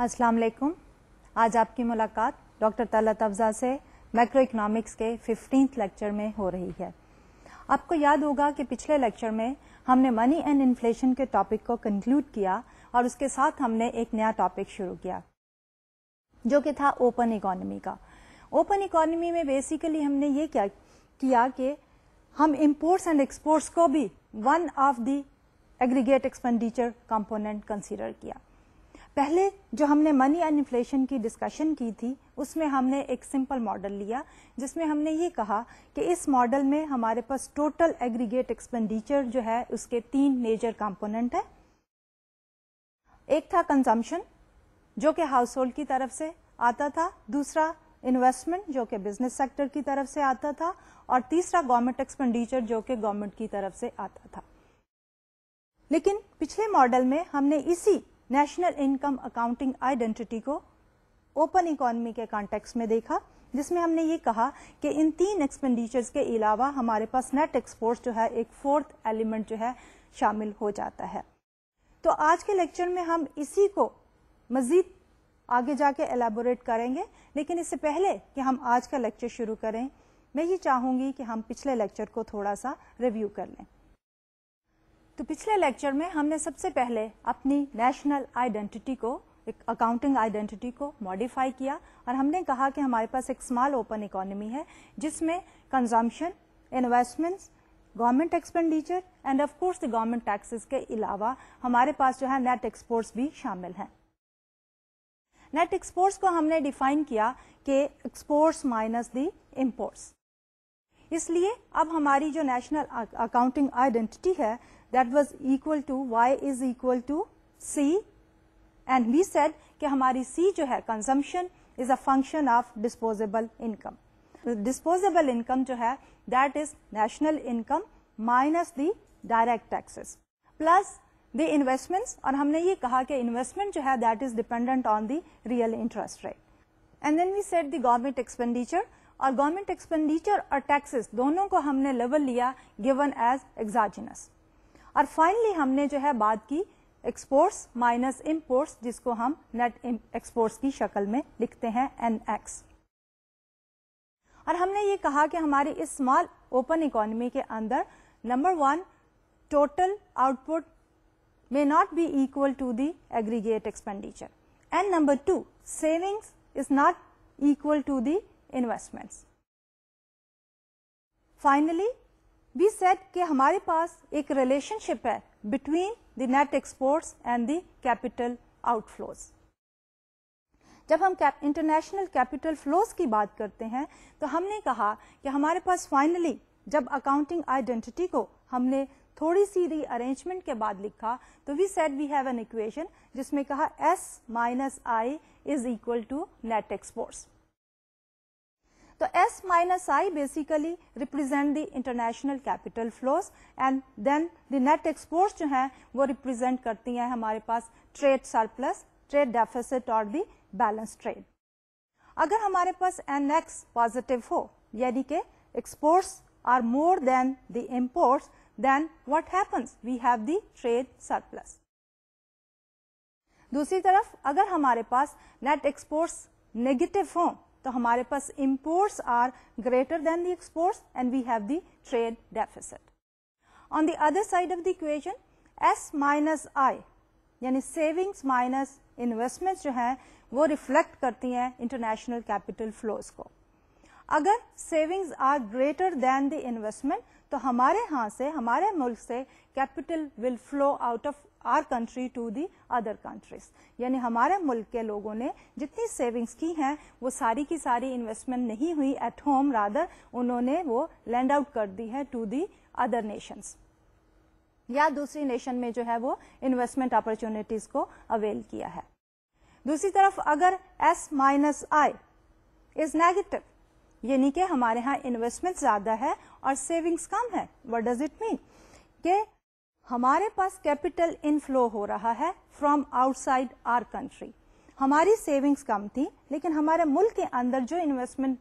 अस्सलाम वालेकुम आज आपकी मुलाकात डॉक्टर तलत अफजा से मैक्रो इकनॉमिक्स के फिफ्टीन लेक्चर में हो रही है आपको याद होगा कि पिछले लेक्चर में हमने मनी एंड इन्फ्लेशन के टॉपिक को कंक्लूड किया और उसके साथ हमने एक नया टॉपिक शुरू किया जो कि था ओपन इकोनॉमी का ओपन इकोनॉमी में बेसिकली हमने ये क्या किया कि हम इम्पोर्ट्स एंड एक्सपोर्ट्स को भी one of the aggregate expenditure component consider किया पहले जो हमने मनी एंड इन्फ्लेशन की डिस्कशन की थी उसमें हमने एक सिंपल मॉडल लिया जिसमें हमने ये कहा कि इस मॉडल में हमारे पास टोटल एग्रीगेट एक्सपेंडिचर जो है उसके तीन मेजर कंपोनेंट है एक था कंजम्पशन जो कि हाउस होल्ड की तरफ से आता था दूसरा इन्वेस्टमेंट जो कि बिजनेस सेक्टर की तरफ से आता था और तीसरा गवर्नमेंट एक्सपेंडिचर जो कि गवर्नमेंट की तरफ से आता था लेकिन पिछले मॉडल में हमने इसी नेशनल इनकम अकाउंटिंग आइडेंटिटी को ओपन इकोनॉमी के कॉन्टेक्स में देखा जिसमें हमने ये कहा कि इन तीन एक्सपेंडिचर्स के अलावा हमारे पास नेट एक्सपोर्ट जो है एक फोर्थ एलिमेंट जो है शामिल हो जाता है तो आज के लेक्चर में हम इसी को मजीद आगे जाके एलेबोरेट करेंगे लेकिन इससे पहले कि हम आज का लेक्चर शुरू करें मैं ये चाहूंगी कि हम पिछले लेक्चर को थोड़ा सा रिव्यू कर लें तो पिछले लेक्चर में हमने सबसे पहले अपनी नेशनल आइडेंटिटी को एक अकाउंटिंग आइडेंटिटी को मॉडिफाई किया और हमने कहा कि हमारे पास एक स्मॉल ओपन इकोनॉमी है जिसमें consumption investments government expenditure and of course the government taxes के अलावा हमारे पास जो है नेट एक्सपोर्ट्स भी शामिल हैं नेट एक्सपोर्ट्स को हमने डिफाइन किया कि एक्सपोर्ट्स माइनस द इम्पोर्ट्स इसलिए अब हमारी जो नेशनल अकाउंटिंग आइडेंटिटी है that was equal to y is equal to c and we said कि हमारी c जो है consumption is a function of disposable income. disposable income जो है that is national income minus the direct taxes plus the investments और हमने ये कहा कि investment जो है that is dependent on the real interest rate. And then we said the government expenditure और government expenditure और taxes दोनों को हमने level लिया given as exogenous. और फाइनली हमने जो है बात की एक्सपोर्ट्स माइनस इम्पोर्ट्स जिसको हम नेट एक्सपोर्ट्स की शक्ल में लिखते हैं एन एक्स और हमने ये कहा कि हमारी इस स्मॉल ओपन इकोनॉमी के अंदर number one total output may not be equal to the aggregate expenditure. And number two, savings is not equal to the investments. Finally, we said कि हमारे पास एक रिलेशनशिप है between the net exports and the capital outflows जब हम international capital flows की बात करते हैं तो हमने कहा कि हमारे पास फाइनली जब अकाउंटिंग आइडेंटिटी को हमने थोड़ी सी रीअरेंजमेंट के बाद लिखा तो we said we have an equation जिसमें कहा S minus I is equal to net exports तो S minus I basically represent the international capital flows and then the net exports जो हैं वो represent करती हैं हमारे पास trade surplus, trade deficit और the balance trade. अगर हमारे पास NX positive हो यानी कि exports are more than the imports then what happens? We have the trade surplus. दूसरी तरफ अगर हमारे पास नेट एक्सपोर्ट्स नेगेटिव हों तो हमारे पास imports are greater than the exports and we have the trade deficit. On the other side of the equation, S minus I यानी savings minus investments जो हैं वो रिफ्लेक्ट करती हैं इंटरनेशनल कैपिटल फ्लोज को अगर savings are greater than the investment तो हमारे यहाँ से हमारे मुल्क से capital will flow out of our country to the other countries यानी हमारे मुल्क के लोगों ने जितनी सेविंग्स की हैं वो सारी की सारी इन्वेस्टमेंट नहीं हुई एट होम रादर उन्होंने वो लैंड आउट कर दी है टू दी अदर नेशंस या दूसरी नेशन में जो है वो इन्वेस्टमेंट अपॉर्चुनिटीज को अवेल किया है दूसरी तरफ अगर S minus I is negative यानी कि हमारे यहाँ इन्वेस्टमेंट ज्यादा है और सेविंग्स कम है वट डज इट मीन के हमारे पास कैपिटल इनफ्लो हो रहा है फ्रॉम आउटसाइड आर कंट्री हमारी सेविंग्स कम थी लेकिन हमारे मुल्क के अंदर जो इन्वेस्टमेंट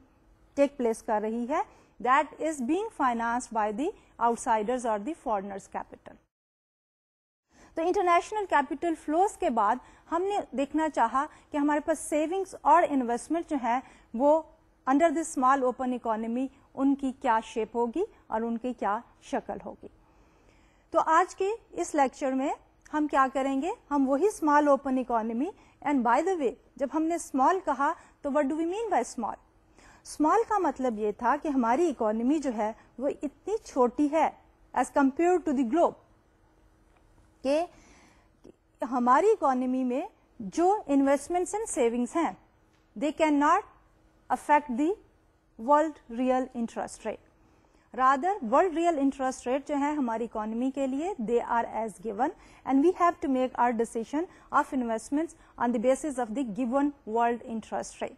टेक प्लेस कर रही है that is being financed by the outsiders और द फॉरनर्स कैपिटल तो इंटरनेशनल कैपिटल फ्लोस के बाद हमने देखना चाहा कि हमारे पास सेविंग्स और इन्वेस्टमेंट जो है वो under the small open economy उनकी क्या शेप होगी और उनकी क्या शक्ल होगी तो आज के इस लेक्चर में हम क्या करेंगे हम वही small open economy and by the way जब हमने स्मॉल कहा तो what do we mean by small small का मतलब ये था कि हमारी इकोनॉमी जो है वो इतनी छोटी है as compare to the globe के हमारी इकोनॉमी में जो इन्वेस्टमेंट्स एंड सेविंग्स हैं they can not affect world real interest rate rather world real interest rate जो है हमारी इकोनॉमी के लिए they are as given and we have to make our decision of investments on the basis of the given world interest rate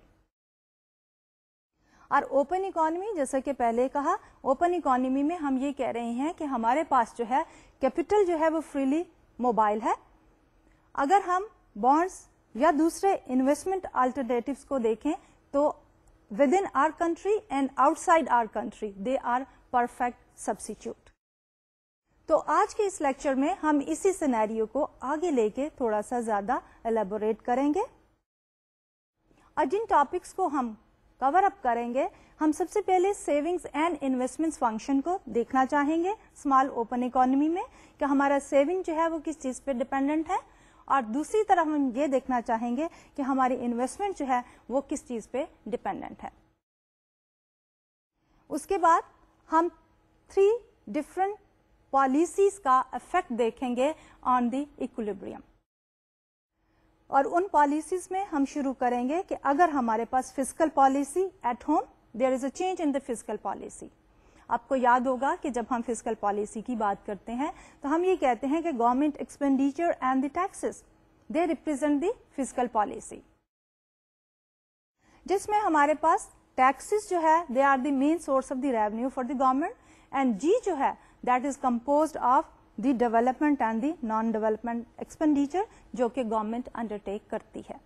और open economy जैसा कि पहले कहा ओपन इकोनॉमी में हम ये कह रहे हैं कि हमारे पास जो है कैपिटल जो है वो फ्रीली मोबाइल है अगर हम बॉन्ड्स या दूसरे इन्वेस्टमेंट अल्टरनेटिव्स को देखें तो within our country and outside our country they are perfect substitute तो आज के इस लेक्चर में हम इसी सिनेरियो को आगे लेके थोड़ा सा ज्यादा एलेबोरेट करेंगे और जिन टॉपिक्स को हम कवर अप करेंगे हम सबसे पहले सेविंग्स एंड इन्वेस्टमेंट्स फंक्शन को देखना चाहेंगे स्मॉल ओपन इकोनॉमी में कि हमारा सेविंग जो है वो किस चीज़ पे डिपेंडेंट है और दूसरी तरफ हम ये देखना चाहेंगे कि हमारी इन्वेस्टमेंट जो है वो किस चीज़ पे डिपेंडेंट है उसके बाद हम थ्री डिफरेंट पॉलिसीज का इफेक्ट देखेंगे ऑन द इक्विलिब्रियम और उन पॉलिसीज में हम शुरू करेंगे कि अगर हमारे पास physical policy at home there is a change in the fiscal policy आपको याद होगा कि जब हम फिजिकल पॉलिसी की बात करते हैं तो हम ये कहते हैं कि government expenditure and the taxes they represent the fiscal policy जिसमें हमारे पास टैक्सेस जो है they are the source of the revenue for the government and G जो है that is compose of the development and the non development expenditure जो कि government undertake करती है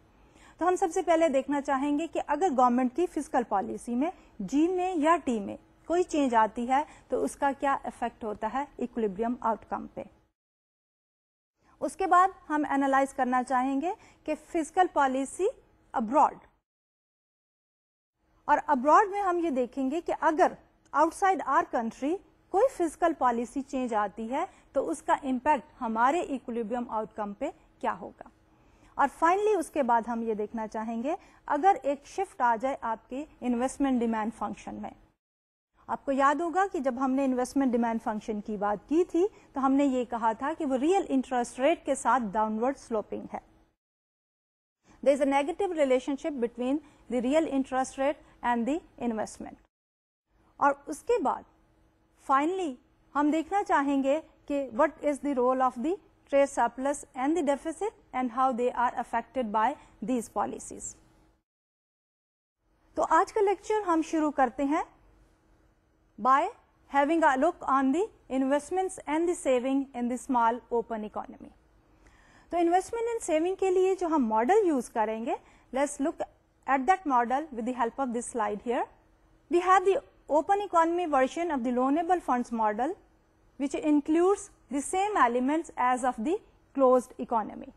तो हम सबसे पहले देखना चाहेंगे कि अगर गवर्नमेंट की फिजिकल पॉलिसी में जी में या टी में कोई चेंज आती है तो उसका क्या इफेक्ट होता है इक्विलिब्रियम आउटकम पे उसके बाद हम एनालाइज करना चाहेंगे कि फिजिकल पॉलिसी अब्रॉड और अब्रॉड में हम ये देखेंगे कि अगर आउटसाइड आर कंट्री कोई फिजिकल पॉलिसी चेंज आती है तो उसका इम्पैक्ट हमारे इक्विलिब्रियम आउटकम पे क्या होगा और फाइनली उसके बाद हम ये देखना चाहेंगे अगर एक शिफ्ट आ जाए आपके इन्वेस्टमेंट डिमांड फंक्शन में आपको याद होगा कि जब हमने इन्वेस्टमेंट डिमांड फंक्शन की बात की थी तो हमने ये कहा था कि वो रियल इंटरेस्ट रेट के साथ डाउनवर्ड स्लोपिंग है there is a negative relationship between the real interest rate and the investment और उसके बाद फाइनली हम देखना चाहेंगे कि what is the role of the trade surplus and the deficit and how they are affected by these policies. तो आज का लेक्चर हम शुरू करते हैं by having a look on the investments and the saving in the small open economy. तो investment and saving के लिए जो हम मॉडल यूज करेंगे let's look at that model with the help of this slide here. We have the open economy version of the loanable funds model which includes the same elements as of the closed economy.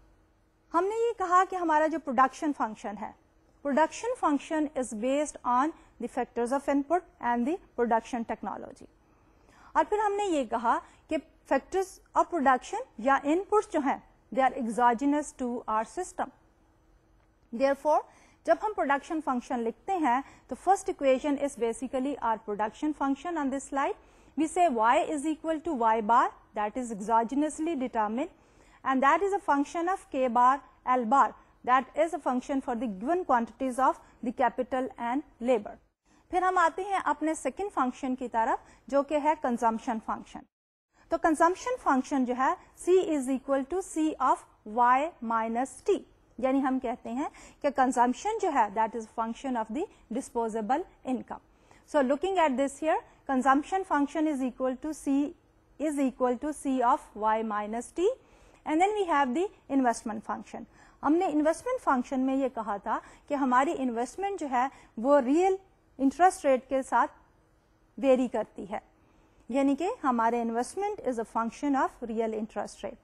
हमने ये कहा कि हमारा जो production function है production function is based on the factors of input and the production technology और फिर हमने ये कहा कि फैक्टर्स ऑफ प्रोडक्शन या इनपुट्स जो हैं they are exogenous to our system therefore जब हम प्रोडक्शन फंक्शन लिखते हैं तो first equation is basically our production function on this slide we say y is equal to y bar that is exogenously determined and that is a function of k bar l bar that is a function for the given quantities of the capital and labor. फिर हम आते हैं अपने second function की तरफ जो कि है कंजम्पशन फंक्शन तो कंजम्पशन फंक्शन जो है c is equal to C of y minus T यानी हम कहते हैं कि कंजम्पशन जो है that is function of the disposable income so looking at this here consumption function is equal to C is equal to C of Y minus T and then we have the investment function हमने investment function में यह कहा था कि हमारी investment जो है वो रियल इंटरेस्ट रेट के साथ वेरी करती है यानी कि हमारे investment is a function of real interest rate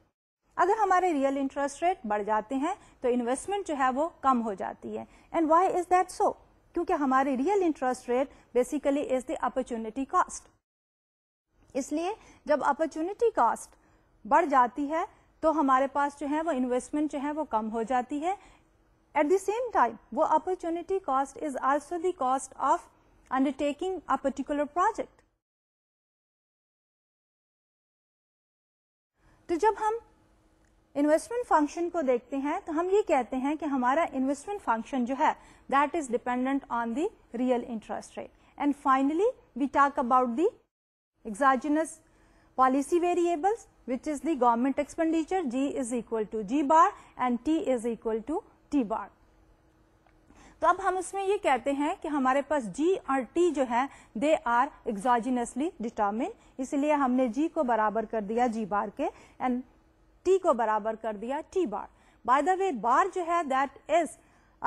अगर हमारे रियल इंटरेस्ट रेट बढ़ जाते हैं तो इन्वेस्टमेंट जो है वो कम हो जाती है and why is that so क्योंकि हमारे real interest rate basically is the opportunity cost इसलिए जब अपॉर्चुनिटी कॉस्ट बढ़ जाती है तो हमारे पास जो है वो इन्वेस्टमेंट जो है वो कम हो जाती है एट द सेम टाइम वो opportunity cost is also the cost of undertaking a particular project तो जब हम इन्वेस्टमेंट फंक्शन को देखते हैं तो हम ये कहते हैं कि हमारा इन्वेस्टमेंट फंक्शन जो है that is dependent on the real interest rate and finally we talk about the exogenous policy variables which is the government expenditure G is equal to G bar and T is equal to T bar. तो अब हम इसमें ये कहते हैं कि हमारे पास G और T जो है दे आर एग्जॉजिनसली डिटर्मिन इसलिए हमने G को बराबर कर दिया G बार के एंड टी को बराबर कर दिया T bar by the way bar जो है that is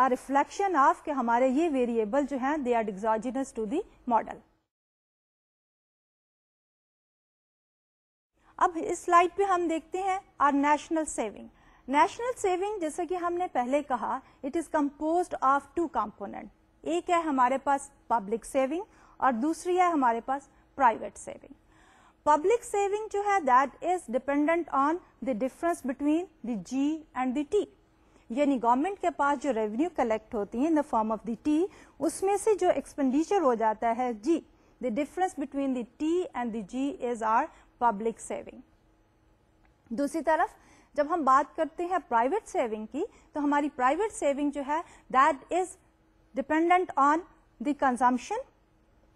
a reflection of के हमारे ये वेरिएबल जो है they are exogenous to the model अब इस स्लाइड पे हम देखते हैं our national saving national saving जैसे कि हमने पहले कहा it is compose of two component एक है हमारे पास पब्लिक सेविंग और दूसरी है हमारे पास प्राइवेट सेविंग पब्लिक सेविंग जो है that is dependent on the difference between the G and the T यानी गवर्नमेंट के पास जो रेवेन्यू कलेक्ट होती है in the form of the T उसमें से जो एक्सपेंडिचर हो जाता है G the difference between the T and the G is our public saving दूसरी तरफ जब हम बात करते हैं प्राइवेट सेविंग की तो हमारी प्राइवेट सेविंग जो है that is dependent on the consumption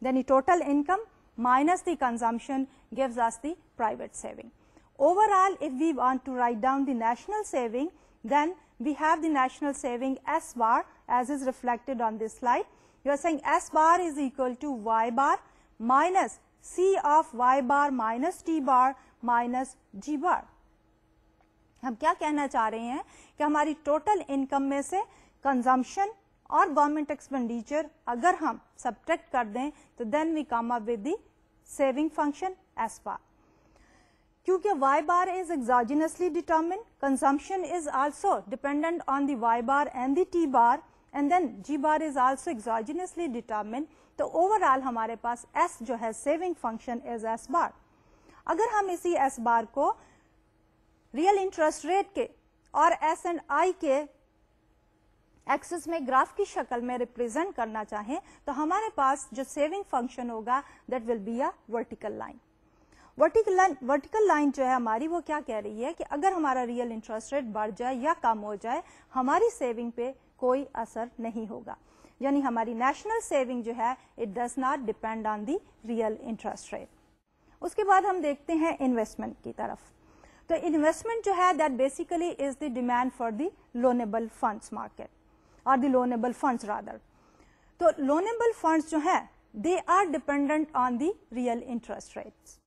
then total income minus the consumption gives us the private saving. Overall, if we want to write down the national saving, then we have the national saving S bar as is reflected on this slide. You are saying S bar is equal to Y bar minus C of Y bar minus T bar minus G bar. हम क्या कहना चाह रहे हैं कि हमारी total income में से कंजम्पशन और गवर्नमेंट एक्सपेंडिचर अगर हम सब्ट्रैक्ट कर दें तो then we come up with the saving function aspar. Kyunki y bar is exogenously determined, consumption is also dependent on the y bar and the t bar and then g bar is also exogenously determined. तो overall हमारे पास s जो है saving function is s bar अगर हम इसी s बार को real interest rate के और s एंड i के एक्सिस में ग्राफ की शक्ल में रिप्रेजेंट करना चाहें तो हमारे पास जो सेविंग फंक्शन होगा that will be a vertical line vertical line vertical line जो है हमारी वो क्या कह रही है कि अगर हमारा रियल इंटरेस्ट रेट बढ़ जाए या कम हो जाए हमारी सेविंग पे कोई असर नहीं होगा यानी हमारी नेशनल सेविंग जो है it does not depend on the real interest rate उसके बाद हम देखते हैं इन्वेस्टमेंट की तरफ तो इन्वेस्टमेंट जो है that basically is the demand for the loanable funds market और द लोनेबल फंड्स रादर तो लोनेबल फंड्स जो है they are dependent on the real interest rates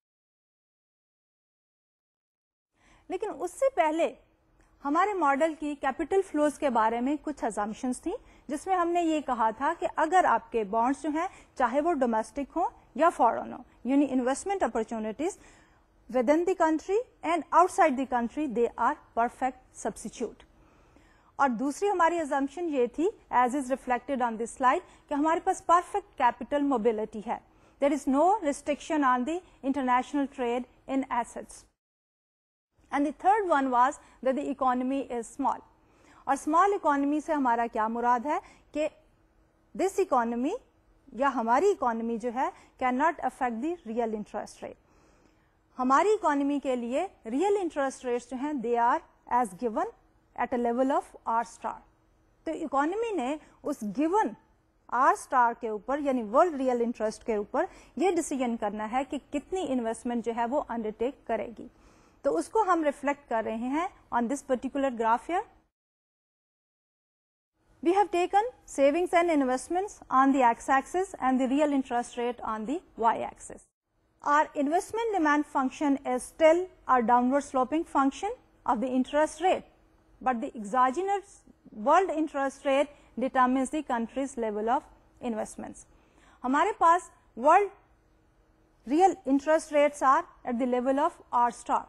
लेकिन उससे पहले हमारे मॉडल की कैपिटल फ्लोज के बारे में कुछ अजाम्पन्स थी जिसमें हमने ये कहा था कि अगर आपके बॉन्ड्स जो हैं चाहे वो डोमेस्टिक हों या फॉरन हो यानी investment opportunities within the country and outside the country they are perfect substitute और दूसरी हमारी एजम्पन ये थी as is reflected on this slide कि हमारे पास परफेक्ट कैपिटल मोबिलिटी है there is no restriction on the international trade in assets and the third one was the economy is small और स्मॉल इकोनॉमी से हमारा क्या मुराद है कि दिस इकोनॉमी या हमारी इकोनॉमी जो है can not affect the real interest rate हमारी इकोनॉमी के लिए रियल इंटरेस्ट रेट जो है they are as given at a level of R star तो इकोनॉमी ने उस गिवन आर स्टार के ऊपर यानी वर्ल्ड रियल इंटरेस्ट के ऊपर ये डिसीजन करना है कि कितनी इन्वेस्टमेंट जो है वो अंडरटेक करेगी तो उसको हम reflect कर रहे हैं on this particular graph here we have taken savings and investments on the x-axis and the real interest rate on the y-axis. Our investment demand function is still a downward sloping function of the interest rate, but the exogenous world interest rate determines the country's level of investments. हमारे पास world real interest rates are at the level of R star.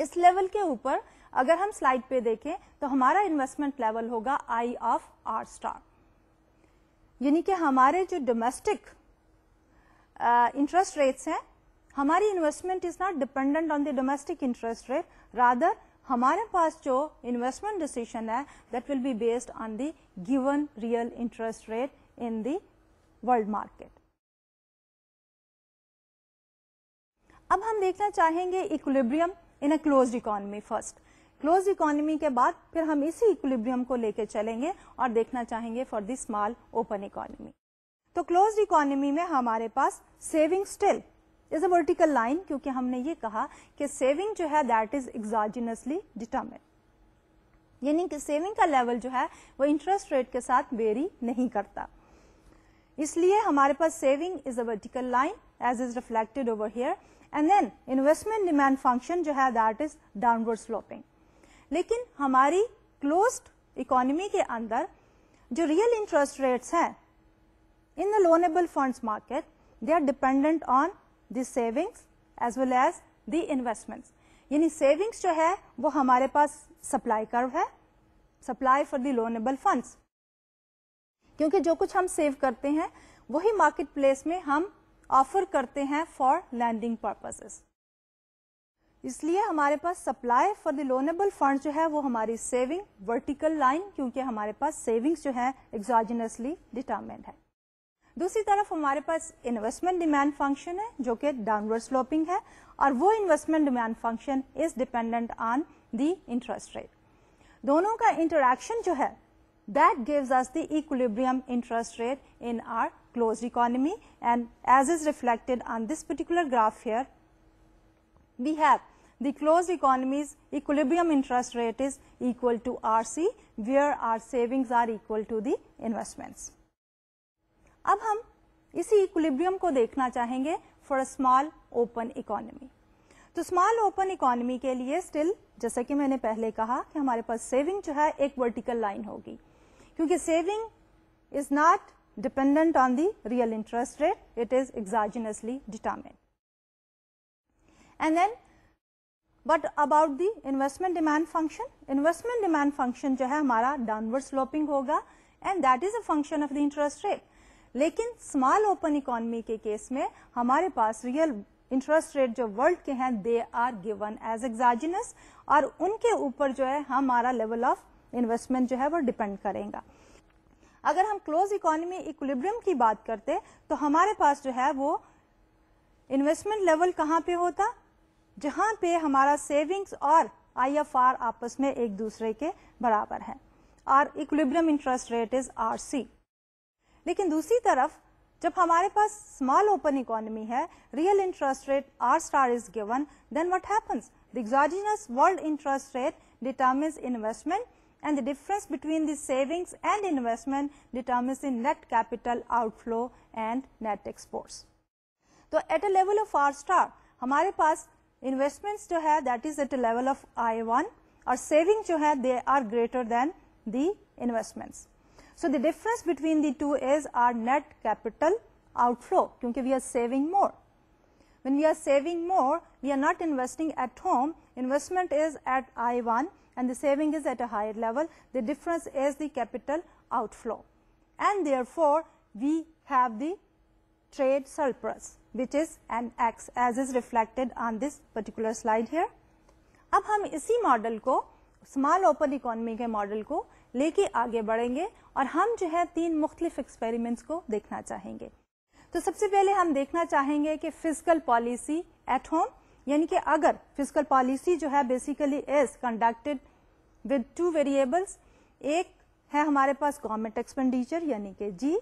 इस level के ऊपर अगर हम slide पे देखें तो हमारा इन्वेस्टमेंट लेवल होगा आई ऑफ आर स्टार यानी कि हमारे जो डोमेस्टिक इंटरेस्ट रेट्स हैं हमारी investment is not dependent on the domestic interest rate rather हमारे पास जो इन्वेस्टमेंट डिसीजन है that will be based on the given real interest rate in the world market अब हम देखना चाहेंगे equilibrium in a close economy first close economy के बाद फिर हम इसी इक्विलिब्रियम को लेकर चलेंगे और देखना चाहेंगे for the small open economy तो क्लोज इकोनॉमी में हमारे पास saving still is a vertical line क्योंकि हमने ये कहा कि सेविंग जो है दैट इज एग्जाजिनसली डिटर्मिन यानी कि सेविंग का लेवल जो है वो इंटरेस्ट रेट के साथ वेरी नहीं करता इसलिए हमारे पास saving is a vertical line as is reflected over here and then investment demand function जो है दैट इज डाउनवर्ड स्लोपिंग लेकिन हमारी क्लोज इकोनॉमी के अंदर जो रियल इंटरेस्ट रेट्स हैं in the loanable funds market they are dependent on the savings as well as the investments यानी savings जो है वो हमारे पास सप्लाई कर्व है supply for the loanable funds क्योंकि जो कुछ हम सेव करते हैं वही मार्केट प्लेस में हम ऑफर करते हैं फॉर लैंडिंग पर्पजेस इसलिए हमारे पास supply for the loanable fund जो है वो हमारी सेविंग वर्टिकल लाइन क्योंकि हमारे पास सेविंग्स जो है एग्जॉजिनसली डिटर्मेंड है दूसरी तरफ हमारे पास इन्वेस्टमेंट डिमांड फंक्शन है जो कि डाउनवर्ड स्लोपिंग है और वो investment demand function is dependent on the interest rate दोनों का इंटरक्शन जो है that gives us the equilibrium interest rate in our closed economy and as is reflected on this particular graph here, we have the closed economy's equilibrium interest rate is equal to RC where our savings are equal to the investments. Ab hum isi equilibrium ko dekhna chahenge for a small open economy. تو small open economy کے لیے still جیسا کہ میں نے پہلے کہا کہ ہمارے پاس سیونگ جو ہے ایک ورٹیکل لائن ہوگی کیونکہ saving is not dependent on the real interest rate, it is exogenously determined. And then but about the investment demand function investment demand function जो है हमारा डाउनवर्ड स्लोपिंग होगा and that is a function of the interest rate लेकिन small open economy के case में हमारे पास real interest rate जो वर्ल्ड के हैं they are given as exogenous और उनके ऊपर जो है हमारा लेवल ऑफ इन्वेस्टमेंट जो है वो डिपेंड करेगा अगर हम क्लोज इकोनॉमी इक्विलिब्रियम की बात करते तो हमारे पास जो है वो इन्वेस्टमेंट लेवल कहाँ पे होता जहां पे हमारा सेविंग्स और आर आपस में एक दूसरे के बराबर है और equilibrium interest rate is R C लेकिन दूसरी तरफ जब हमारे पास स्मॉल ओपन इकोनॉमी है real interest rate R star is given then what happens the world interest rate determines investment and the difference between the savings and investment determines the net capital outflow and net exports. So at a level of R star, humare paas investments jo hai that is at a level of I1 or savings jo hai they are greater than the investments. So the difference between the two is our net capital outflow kyunki we are saving more. When we are saving more, we are not investing at home. Investment is at I1. and the saving is at a higher level. The difference is the capital outflow. And therefore, we have the trade surplus which is an x as is reflected on this particular slide here. अब हम इसी model ko small open economy ke model ko leke aage badhenge aur hum jo hai teen mukhtalif experiments ko dekhna chahenge to sabse pehle hum dekhna chahenge ki fiscal policy at home यानी कि अगर physical policy जो है basically is conducted with two variables एक है हमारे पास government expenditure यानी कि जी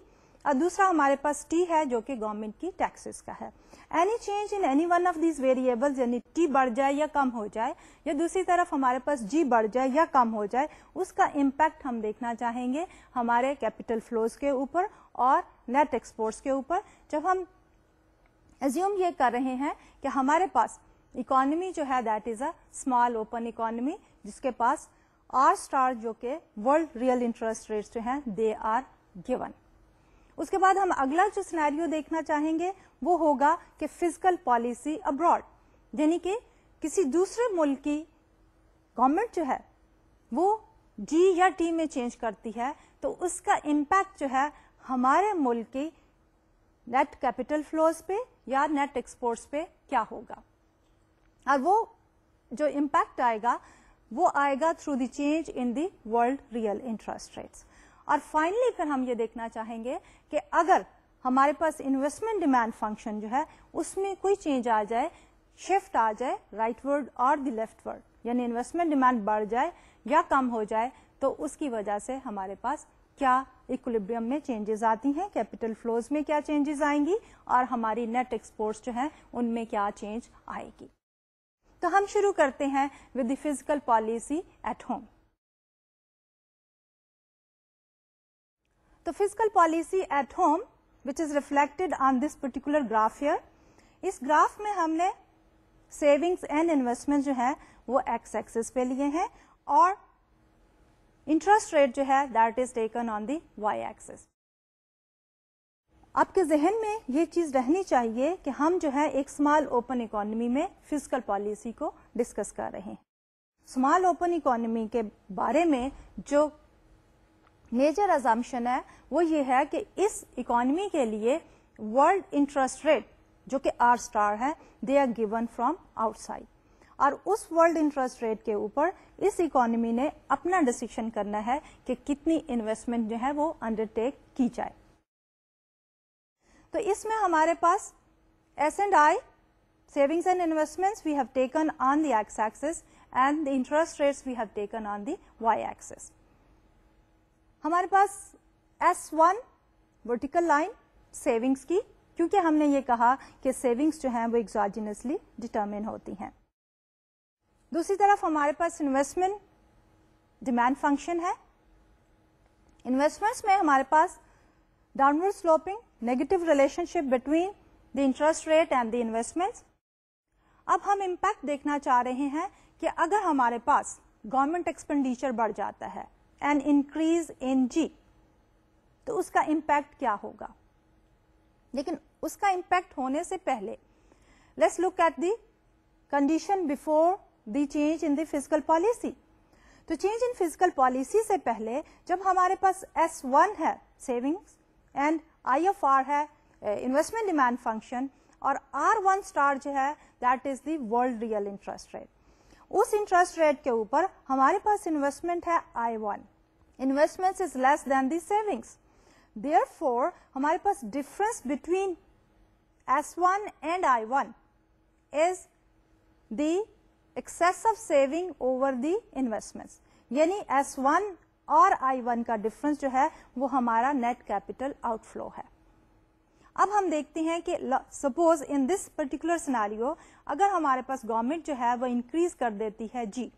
और दूसरा हमारे पास टी है जो कि गवर्नमेंट की टैक्सेस का है any change in any one of these variables यानी टी बढ़ जाए या कम हो जाए या दूसरी तरफ हमारे पास जी बढ़ जाए या कम हो जाए उसका इम्पैक्ट हम देखना चाहेंगे हमारे कैपिटल फ्लोज के ऊपर और नेट एक्सपोर्ट्स के ऊपर जब हम एज्यूम ये कर रहे हैं कि हमारे पास इकोनॉमी जो है that is a small open economy जिसके पास आर स्टार जो के वर्ल्ड रियल इंटरेस्ट रेट जो है दे आर गिवन उसके बाद हम अगला जो सिनेरियो देखना चाहेंगे वो होगा कि फिजिकल पॉलिसी अब्रॉड यानी कि किसी दूसरे मुल्क की गवर्नमेंट जो है वो डी या टी में चेंज करती है तो उसका इम्पैक्ट जो है हमारे मुल्क की नेट कैपिटल फ्लोज पे या नेट एक्सपोर्ट्स पे क्या होगा और वो जो इम्पैक्ट आएगा वो आएगा through the change in the world real interest rates और फाइनली फिर हम ये देखना चाहेंगे कि अगर हमारे पास इन्वेस्टमेंट डिमांड फंक्शन जो है उसमें कोई चेंज आ जाए शिफ्ट आ जाए राइट वर्ड और द लेफ्ट वर्ड यानी इन्वेस्टमेंट डिमांड बढ़ जाए या कम हो जाए तो उसकी वजह से हमारे पास क्या इक्विलिब्रियम में चेंजेस आती हैं कैपिटल फ्लोज में क्या चेंजेस आएंगी और हमारी नेट एक्सपोर्ट्स जो हैं उनमें क्या चेंज आएगी तो हम शुरू करते हैं with the fiscal policy at home तो fiscal policy at home which is reflected on this particular graph here. इस ग्राफ में हमने सेविंग्स एंड इन्वेस्टमेंट जो है वो एक्स एक्सेस पे लिए हैं और इंटरेस्ट रेट जो है that is taken on the Y axis आपके जहन में ये चीज रहनी चाहिए कि हम जो है एक स्मॉल ओपन इकोनॉमी में फिजिकल पॉलिसी को डिस्कस कर रहे हैं स्मॉल ओपन इकोनॉमी के बारे में जो मेजर अजम्पन है वो ये है कि इस इकोनॉमी के लिए वर्ल्ड इंटरेस्ट रेट जो कि आर स्टार है they are given from outside और उस वर्ल्ड इंटरेस्ट रेट के ऊपर इस इकोनॉमी ने अपना डिसीशन करना है कि कितनी इन्वेस्टमेंट जो है वो अंडरटेक की जाए तो इसमें हमारे पास S and I savings and investment we have taken on the X axis and the interest rate we have taken on the Y axis हमारे पास S one vertical line savings की क्योंकि हमने ये कहा कि सेविंग्स जो हैं वो एग्जॉजिनसली डिटर्मिन होती हैं दूसरी तरफ हमारे पास इन्वेस्टमेंट डिमांड फंक्शन है इन्वेस्टमेंट्स में हमारे पास downward sloping negative relationship between the interest rate and the investments. अब हम impact देखना चाह रहे हैं कि अगर हमारे पास गवर्नमेंट एक्सपेंडिचर बढ़ जाता है एन इंक्रीज इन जी तो उसका इम्पैक्ट क्या होगा लेकिन उसका इम्पैक्ट होने से पहले let's look at the condition before the change in the fiscal policy तो चेंज इन फिजिकल पॉलिसी से पहले जब हमारे पास एस वन है सेविंग्स एंड IFR है इन्वेस्टमेंट डिमांड फंक्शन और आर वन स्टार जो है that is the world real interest rate उस इंटरेस्ट रेट के ऊपर हमारे पास इन्वेस्टमेंट है I one investment is less than the savings therefore हमारे पास difference between S one and I one is the excess of saving over the investments यानी S one और I one का difference जो है वो हमारा net capital outflow है अब हम देखते हैं कि suppose in this particular scenario अगर हमारे पास गवर्नमेंट जो है वो इंक्रीज कर देती है जी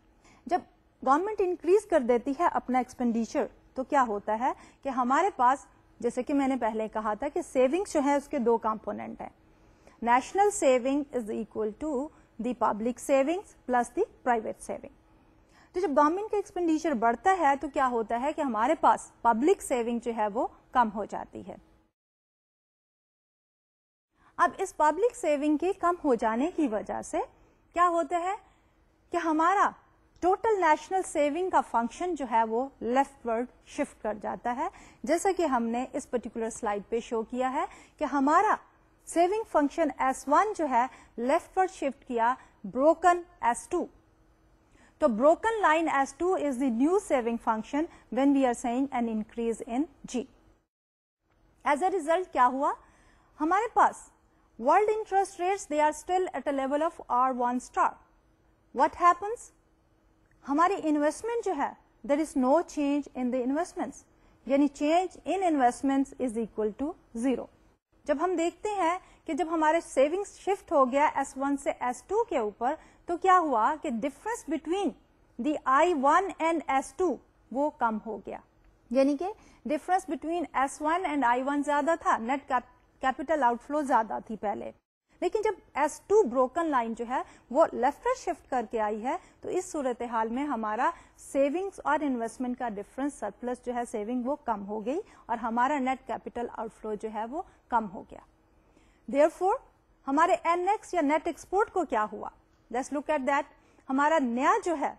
जब गवर्नमेंट इंक्रीज कर देती है अपना एक्सपेंडिचर तो क्या होता है कि हमारे पास जैसे कि मैंने पहले कहा था कि सेविंग्स जो है उसके दो कंपोनेंट है national saving is equal to public public savings plus the private saving तो जब गवर्नमेंट का एक्सपेंडिचर बढ़ता है तो क्या होता है कि हमारे पास पब्लिक सेविंग जो है वो कम हो जाती है अब इस पब्लिक सेविंग के कम हो जाने की वजह से क्या होता है कि हमारा टोटल नेशनल सेविंग का फंक्शन जो है वो लेफ्ट वर्ड शिफ्ट कर जाता है जैसा कि हमने इस पर्टिकुलर स्लाइड पे शो किया है कि हमारा सेविंग फंक्शन S1 जो है लेफ्ट वर्ड शिफ्ट किया broken S2 So broken line as 2 is the new saving function when we are saying an increase in G. As a result क्या हुआ हमारे पास world interest rates they are still at a level of R1 star. What happens? हमारी investment जो है there is no change in the investments. यानी change in investments is equal to zero. जब हम देखते हैं कि जब हमारे सेविंग्स शिफ्ट हो गया S1 से S2 के ऊपर तो क्या हुआ कि difference between the I one and S two वो कम हो गया यानी कि difference between S one and I one ज्यादा था नेट कैपिटल आउटफ्लो ज्यादा थी पहले लेकिन जब S2 ब्रोकन लाइन जो है वो लेफ्ट शिफ्ट करके आई है तो इस सूरत हाल में हमारा सेविंग्स और इन्वेस्टमेंट का डिफरेंस सरप्लस जो है सेविंग वो कम हो गई और हमारा नेट कैपिटल आउटफ्लो जो है वो कम हो गया देयर हमारे एनएक्स या नेट एक्सपोर्ट को क्या हुआ लेट्स लुक एट दैट हमारा नया जो है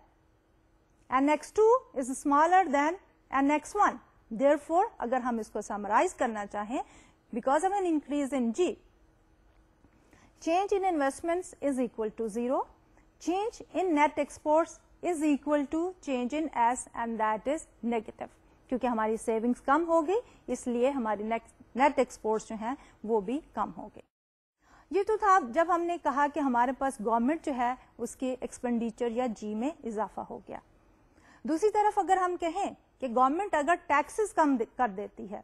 N X two is smaller than N X one therefore अगर हम इसको समराइज करना चाहें because of an increase in G change in investments is equal to zero change in net exports is equal to change in s and that is negative क्योंकि हमारी savings कम हो गई इसलिए हमारी नेट एक्सपोर्ट्स जो हैं वो भी कम हो गई ये तो था जब हमने कहा कि हमारे पास गवर्नमेंट जो है उसके एक्सपेंडिचर या जी में इजाफा हो गया दूसरी तरफ अगर हम कहें कि गवर्नमेंट अगर टैक्सेस कम कर देती है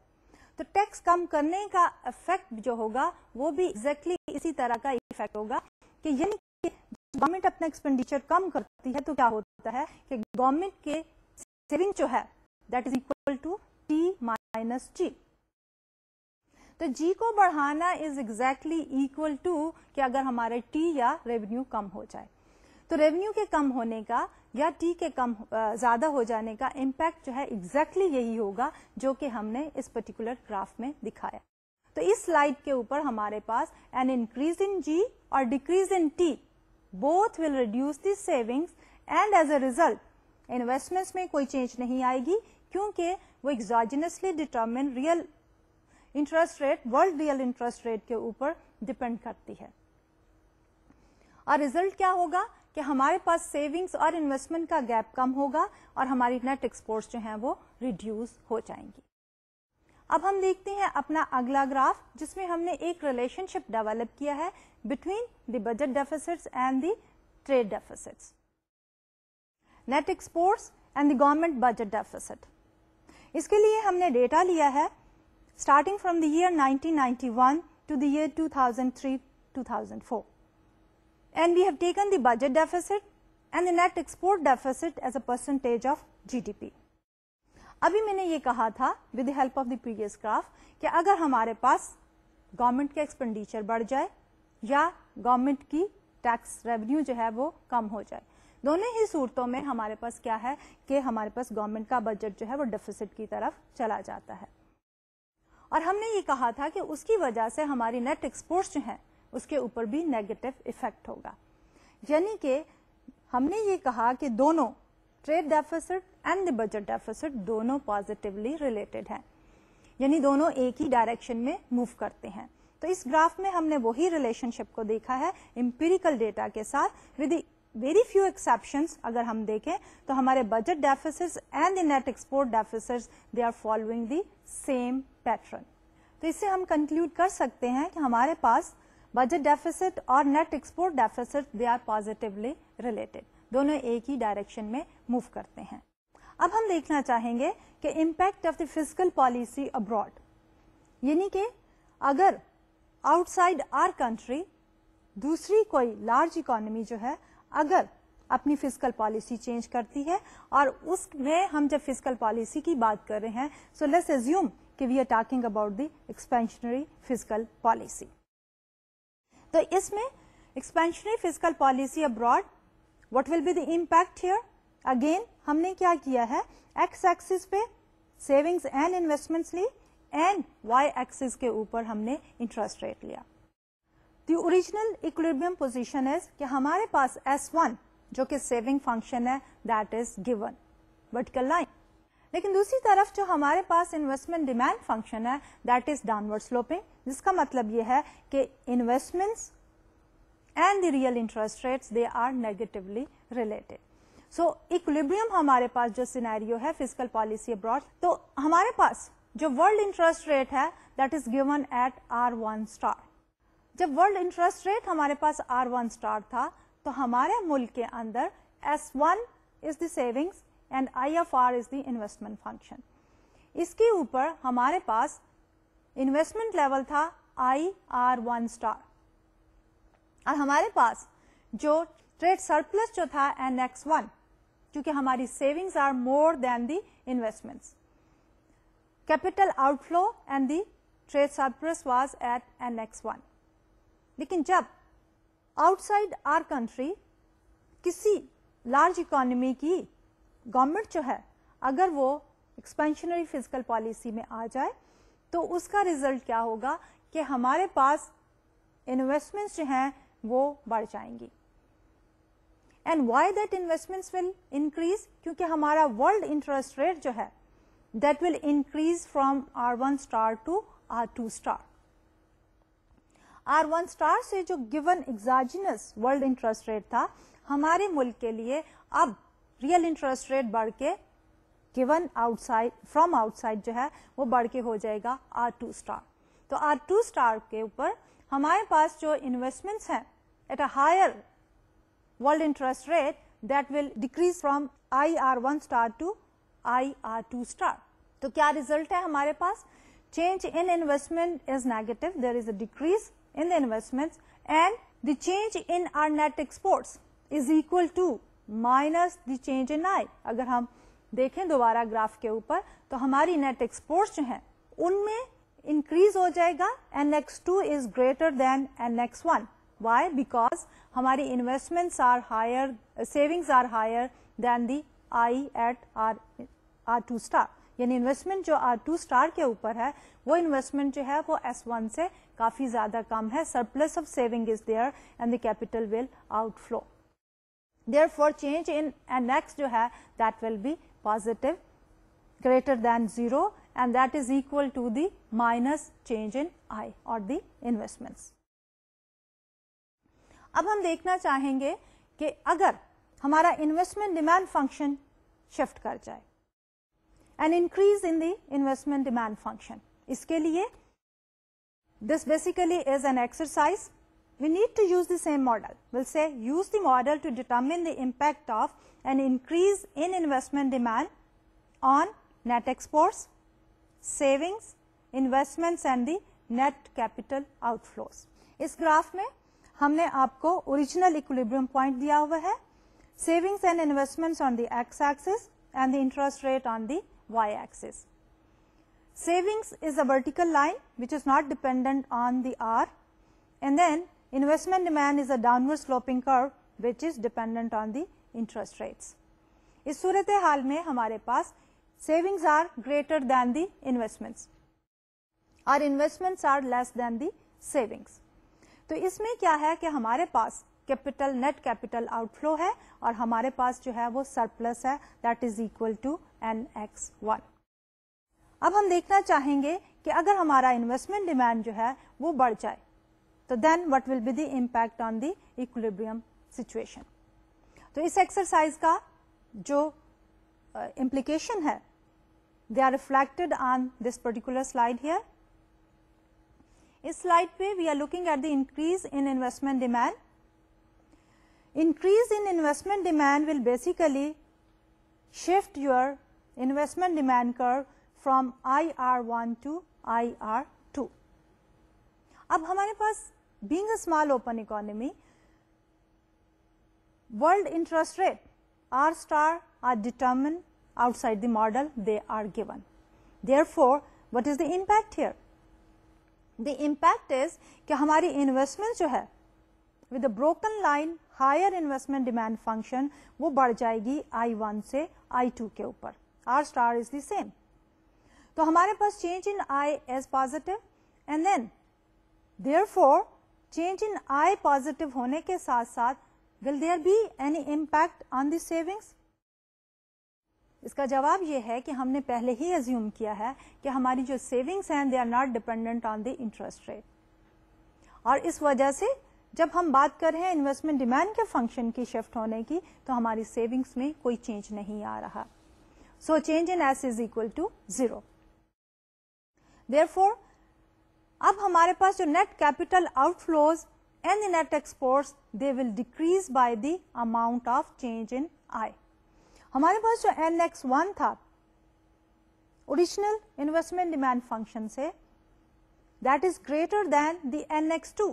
तो टैक्स कम करने का इफेक्ट जो होगा वो भी एग्जैक्टली exactly इसी तरह का इफेक्ट होगा कि यानी कि गवर्नमेंट अपना एक्सपेंडिचर कम करती है तो क्या होता है कि गवर्नमेंट के सेविंग जो है that is equal to T minus G तो जी को बढ़ाना इज एग्जैक्टली इक्वल टू कि अगर हमारे टी या रेवेन्यू कम हो जाए तो रेवेन्यू के कम होने का या टी के कम ज्यादा हो जाने का इम्पैक्ट जो है एग्जैक्टली exactly यही होगा जो कि हमने इस पर्टिकुलर ग्राफ में दिखाया तो इस स्लाइड के ऊपर हमारे पास एन इंक्रीज इन जी और decrease in T both will reduce the savings and as a result investments में कोई चेंज नहीं आएगी क्योंकि वो exogenously determine real interest rate world real interest rate के ऊपर डिपेंड करती है और रिजल्ट क्या होगा कि हमारे पास सेविंग्स और इन्वेस्टमेंट का गैप कम होगा और हमारी नेट एक्सपोर्ट्स जो हैं वो रिड्यूस हो जाएंगी अब हम देखते हैं अपना अगला ग्राफ जिसमें हमने एक रिलेशनशिप डेवलप किया है between the budget deficit and the trade deficits net exports and the government budget deficit इसके लिए हमने डेटा लिया है starting from the year 1991 to the year 2003-2004. And we have taken the budget deficit and the net export deficit as a percentage of GDP. अभी मैंने ये कहा था with help of the previous graph कि अगर हमारे पास गवर्नमेंट का expenditure बढ़ जाए या गवर्नमेंट की टैक्स रेवेन्यू जो है वो कम हो जाए दोनों ही सूरतों में हमारे पास क्या है कि हमारे पास गवर्नमेंट का बजट जो है वो डेफिसिट की तरफ चला जाता है और हमने ये कहा था कि उसकी वजह से हमारी नेट एक्सपोर्ट्स जो हैं उसके ऊपर भी नेगेटिव इफेक्ट होगा यानी कि हमने ये कहा कि दोनों trade deficit and the budget deficit दोनों पॉजिटिवली रिलेटेड हैं यानी दोनों एक ही डायरेक्शन में मूव करते हैं तो इस ग्राफ में हमने वही रिलेशनशिप को देखा है इम्पेरिकल डेटा के साथ विद वेरी फ्यू एक्सेप्शन अगर हम देखें तो हमारे budget deficit and the net export deficit they are following the same pattern तो इससे हम कंक्लूड कर सकते हैं कि हमारे पास बजट डेफिसिट और net export deficit they are positively related दोनों एक ही डायरेक्शन में मूव करते हैं अब हम देखना चाहेंगे कि impact of the fiscal policy abroad यानी कि अगर आउटसाइड आर कंट्री दूसरी कोई लार्ज इकोनॉमी जो है अगर अपनी फिजिकल पॉलिसी चेंज करती है और उसमें हम जब फिजिकल पॉलिसी की बात कर रहे हैं सो लेट्स एज्यूम कि we are talking about the expansionary physical policy तो इसमें expansionary physical policy abroad what will be the impact here again हमने क्या किया है एक्स एक्सिस पे सेविंग्स एंड इन्वेस्टमेंट्स ली एंड वाई एक्सिस के ऊपर हमने इंटरेस्ट रेट लिया दी ओरिजिनल इक्विलिब्रियम पोजीशन है कि हमारे पास S1 जो कि सेविंग फंक्शन है that is given vertical line लेकिन दूसरी तरफ जो हमारे पास इन्वेस्टमेंट डिमांड फंक्शन है दैट इज डाउनवर्ड स्लोपिंग जिसका मतलब यह है कि investments and the real interest rates they are negatively related so equilibrium हमारे पास जो सिनेरियो है फिजिकल पॉलिसी अब्रॉड तो हमारे पास जो वर्ल्ड इंटरेस्ट रेट है that is given at R one star जब वर्ल्ड इंटरेस्ट रेट हमारे पास आर वन स्टार था तो हमारे मुल्क के अंदर S one is the savings and I of r is the investment function इसके ऊपर हमारे पास इन्वेस्टमेंट लेवल था आई आर वन स्टार और हमारे पास जो ट्रेड सरप्लस जो था एन एक्स वन क्योंकि हमारी savings are more than the investments capital outflow and the trade surplus was at N X one लेकिन जब आउटसाइड आर कंट्री किसी लार्ज इकोनॉमी की गवर्नमेंट जो है अगर वो एक्सपेंशनरी फिजिकल पॉलिसी में आ जाए तो उसका रिजल्ट क्या होगा कि हमारे पास इन्वेस्टमेंट्स जो हैं वो बढ़ जाएंगी and why that investments will increase क्योंकि हमारा वर्ल्ड इंटरेस्ट रेट जो है that will increase from r one star to r two star r one star से जो given exogenous world interest rate था हमारे मुल्क के लिए अब रियल इंटरेस्ट रेट बढ़ के गिवन आउटसाइड फ्रॉम आउटसाइड जो है वो बढ़ के हो जाएगा आर टू स्टार तो आर टू स्टार के ऊपर हमारे पास जो इन्वेस्टमेंट है at a higher world interest rate that will decrease from I r one star to I r two star तो क्या रिजल्ट है हमारे पास change in investment is negative there is a decrease in the investments and the change in our net exports is equal to minus the change in I अगर हम देखें दोबारा graph के ऊपर तो हमारी नेट एक्सपोर्ट जो है उनमें इंक्रीज हो जाएगा N X two is greater than N X one why because हमारी investment are higher savings are higher than the I at r r two star यानी इन्वेस्टमेंट जो आर टू स्टार के ऊपर है वो इन्वेस्टमेंट जो है वो एस वन से काफी ज्यादा कम है surplus of saving is there and the capital will outflow therefore change in NX you have that will be positive greater than 0 and that is equal to the minus change in i or the investments اب ہم دیکھنا چاہیں گے کہ اگر investment demand function shift an increase in the investment demand function اس کے لیے this basically is an exercise we need to use the same model. We'll say use the model to determine the impact of an increase in investment demand on net exports, savings, investments and the net capital outflows. This graph, में have आपको original equilibrium point दिया हुआ Savings and investments on the x-axis, and the interest rate on the y-axis. Savings is a vertical line which is not dependent on the R and then Investment demand is a downward sloping curve which is dependent on the interest rates. इस सूरत हाल में हमारे पास savings are greater than the investments. Our investments are less than the savings. तो इसमें क्या है कि हमारे पास कैपिटल नेट कैपिटल आउटफ्लो है और हमारे पास जो है वो सरप्लस है that is equal to N X one अब हम देखना चाहेंगे कि अगर हमारा इन्वेस्टमेंट डिमांड जो है वो बढ़ जाए So, then what will be the impact on the equilibrium situation. So this exercise का जो implication uh, they are reflected on this particular slide here. In slide way, we are looking at the increase in investment demand. increase in investment demand will basically shift your investment demand curve from IR1 to IR2. अब हमारे पास being a small open economy, world interest rate R star are determined outside the model they are given. Therefore, what is the impact here? The impact is that our investment जो है with a broken line higher investment demand function वो बढ़ जाएगी I1 i I2 के R star is the same. So, हमारे पास change in I is positive and then therefore change in I positive होने के साथ साथ will there be any impact on the savings इसका जवाब यह है कि हमने पहले ही एज्यूम किया है कि हमारी जो सेविंग्स हैं they are not dependent on the interest rate और इस वजह से जब हम बात कर रहे हैं इन्वेस्टमेंट डिमांड के फंक्शन की शिफ्ट होने की तो हमारी सेविंग्स में कोई चेंज नहीं आ रहा so change in S is equal to zero there अब हमारे पास जो net capital outflows and net export they will decrease by the amount of change in I हमारे पास जो एन एक्स वन था ओरिजिनल इन्वेस्टमेंट डिमांड फंक्शन से that is greater than the two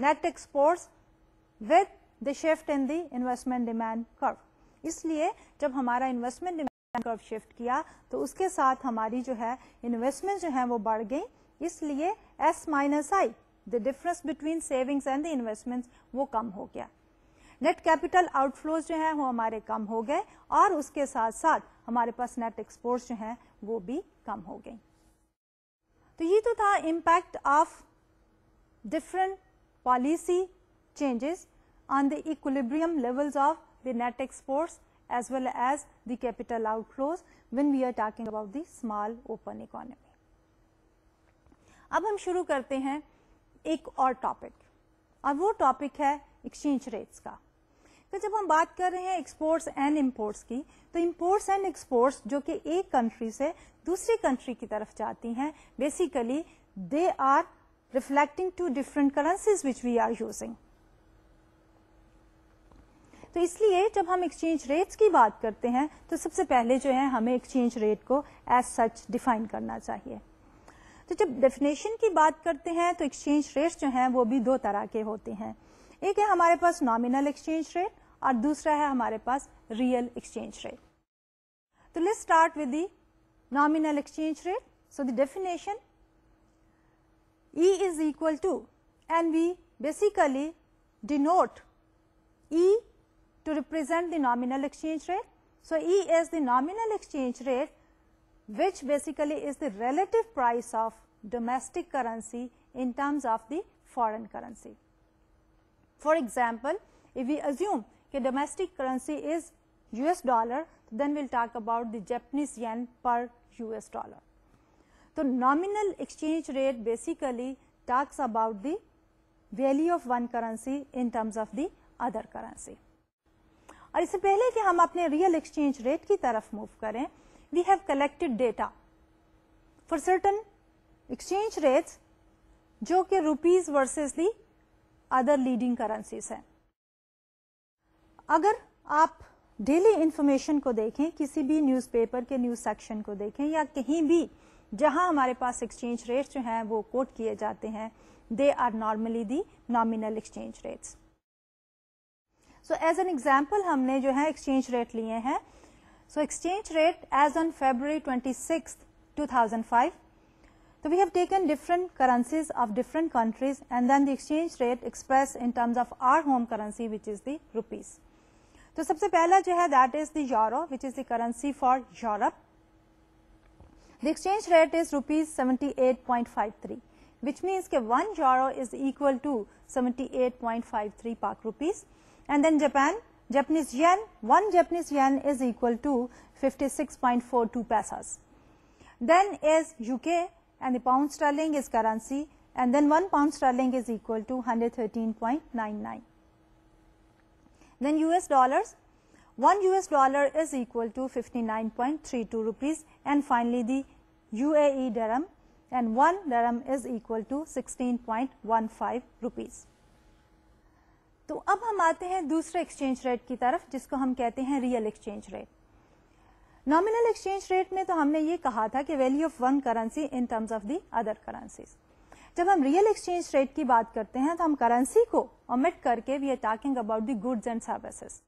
net export with the shift in the investment demand curve. इसलिए जब हमारा investment demand curve shift किया तो उसके साथ हमारी जो है इन्वेस्टमेंट जो है वो बढ़ गई इसलिए S minus I the difference between savings and the investment वो कम हो गया नेट कैपिटल आउटफ्लोज जो है वो हमारे कम हो गए और उसके साथ साथ हमारे पास नेट एक्सपोर्ट जो है वो भी कम हो गई तो ये तो था impact of different policy changes on the equilibrium levels of the net exports as well as the capital outflows when we are talking about the small open economy अब हम शुरू करते हैं एक और टॉपिक और वो टॉपिक है एक्सचेंज रेट्स का तो जब हम बात कर रहे हैं एक्सपोर्ट्स एंड इम्पोर्ट्स की तो इम्पोर्ट्स एंड एक्सपोर्ट्स जो कि एक कंट्री से दूसरी कंट्री की तरफ जाती हैं basically they are reflecting two different currencies which we are using तो इसलिए जब हम एक्सचेंज रेट्स की बात करते हैं तो सबसे पहले जो है हमें एक्सचेंज रेट को एज सच डिफाइन करना चाहिए तो जब डेफिनेशन की बात करते हैं तो एक्सचेंज रेट जो हैं वो भी दो तरह के होते हैं एक है हमारे पास नॉमिनल एक्सचेंज रेट और दूसरा है हमारे पास रियल एक्सचेंज रेट तो let start with the nominal exchange rate so the definition E is equal to and we basically denote E to represent the nominal exchange rate so E as the nominal exchange rate which basically is the relative price of domestic currency in terms of the foreign currency. For example, if we assume that domestic currency is US dollar, then we'll talk about the Japanese yen per US dollar. So, nominal exchange rate basically talks about the value of one currency in terms of the other currency. اور اس سے پہلے کہ ہم اپنے real exchange rate کی طرف move کریں we have collected data for certain exchange rates जो कि rupees versus the other leading currencies हैं अगर आप डेली इंफॉर्मेशन को देखें किसी भी न्यूज़पेपर के न्यूज़ सेक्शन को देखें या कहीं भी जहां हमारे पास एक्सचेंज रेट्स जो हैं वो कोट किए जाते हैं they are normally the nominal exchange rates so as an example हमने जो है एक्सचेंज रेट लिए हैं So, exchange rate as on February 26, 2005. So, we have taken different currencies of different countries and then the exchange rate expressed in terms of our home currency which is the rupees. So सबसे पहला जो है that the the euro which the the currency for Europe the exchange rate 78.53 which means के 1 euro is equal to 78.53 Pak rupees and then Japan Japanese yen, 1 Japanese yen is equal to 56.42 pesos. Then is UK and the pound sterling is currency and then 1 pound sterling is equal to 113.99. Then US dollars, 1 US dollar is equal to 59.32 rupees and finally the UAE dirham and 1 dirham is equal to 16.15 rupees. तो अब हम आते हैं दूसरे exchange rate की तरफ जिसको हम कहते हैं real exchange rate nominal exchange rate में तो हमने ये कहा था कि value of one currency in terms of the other currencies जब हम रियल एक्सचेंज रेट की बात करते हैं तो हम करेंसी को ओमिट करके we are talking about the goods and services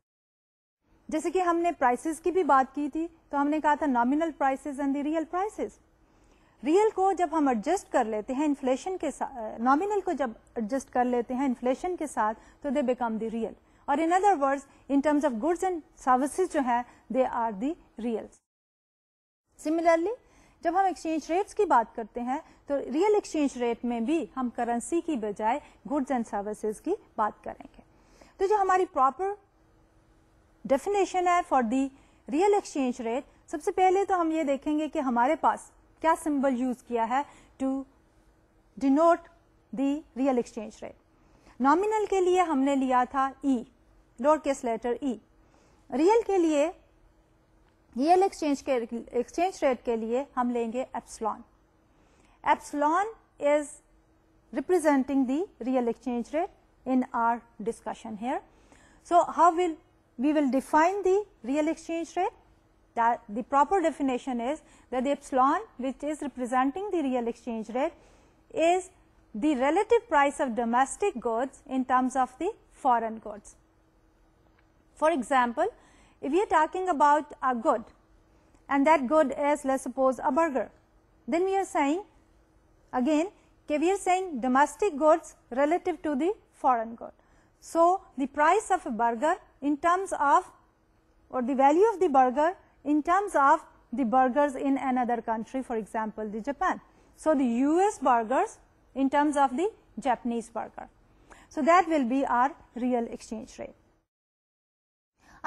जैसे कि हमने प्राइसेस की भी बात की थी तो हमने कहा था nominal prices and the real prices real को जब हम एडजस्ट कर लेते हैं इन्फ्लेशन के साथ नॉमिनल को जब एडजस्ट कर लेते हैं इन्फ्लेशन के साथ तो दे बिकम द रियल और in other words in terms of goods and services जो है they are the real similarly जब हम एक्सचेंज रेट्स की बात करते हैं तो रियल एक्सचेंज रेट में भी हम करेंसी की बजाय गुड्स एंड सर्विसेज की बात करेंगे तो जो हमारी प्रॉपर डेफिनेशन है for the real exchange rate सबसे पहले तो हम ये देखेंगे कि हमारे पास क्या सिंबल यूज किया है to denote the real exchange rate nominal के लिए हमने लिया था E lower case letter E real के लिए रियल एक्सचेंज के एक्सचेंज रेट के लिए हम लेंगे epsilon epsilon is representing the real exchange rate in our discussion here. So, how will we will define the real exchange rate that the proper definition is that the epsilon which is representing the real exchange rate is the relative price of domestic goods in terms of the foreign goods. For example, if we are talking about a good and that good is let us suppose a burger, then we are saying again we are saying domestic goods relative to the foreign good. So, the price of a burger in terms of or the value of the burger in terms of the burgers in another country, for example, the Japan. So, the US burgers in terms of the Japanese burger. So, that will be our real exchange rate.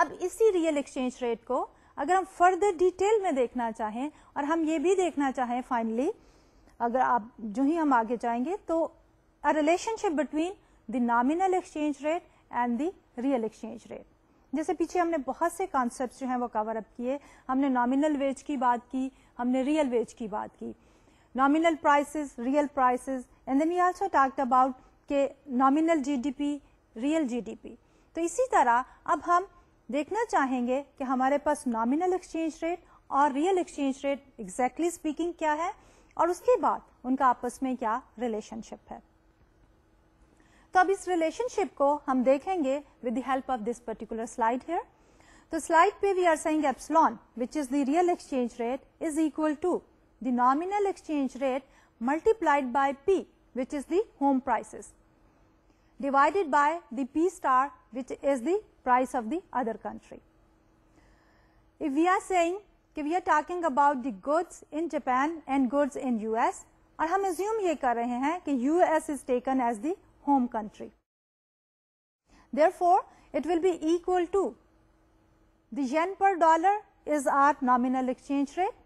अब इसी real exchange rate को अगर हम further detail में देखना चाहें और हम ये भी देखना चाहें फाइनली अगर आप जो ही हम आगे जाएंगे तो a relationship between the nominal exchange rate and the real exchange rate जैसे पीछे हमने बहुत से कॉन्सेप्ट जो हैं वो कवर अप किए हमने नॉमिनल वेज की बात की हमने रियल वेज की बात की nominal prices real prices and then we also talked about के नॉमिनल जीडीपी रियल जीडीपी तो इसी तरह अब हम देखना चाहेंगे कि हमारे पास नॉमिनल एक्सचेंज रेट और real exchange rate exactly speaking क्या है और उसके बाद उनका आपस में क्या रिलेशनशिप है तो अब इस रिलेशनशिप को हम देखेंगे with the help of this particular slide here तो स्लाइड पे we are saying epsilon which is the real exchange rate is equal to the nominal exchange rate multiplied by P which is the home prices divided by the P star which is the price of the other country. If we are saying कि we are talking about the goods in Japan and goods in US और हम assume ये कर रहे हैं कि US is taken as the home country. Therefore, it will be equal to the yen per dollar is our nominal exchange rate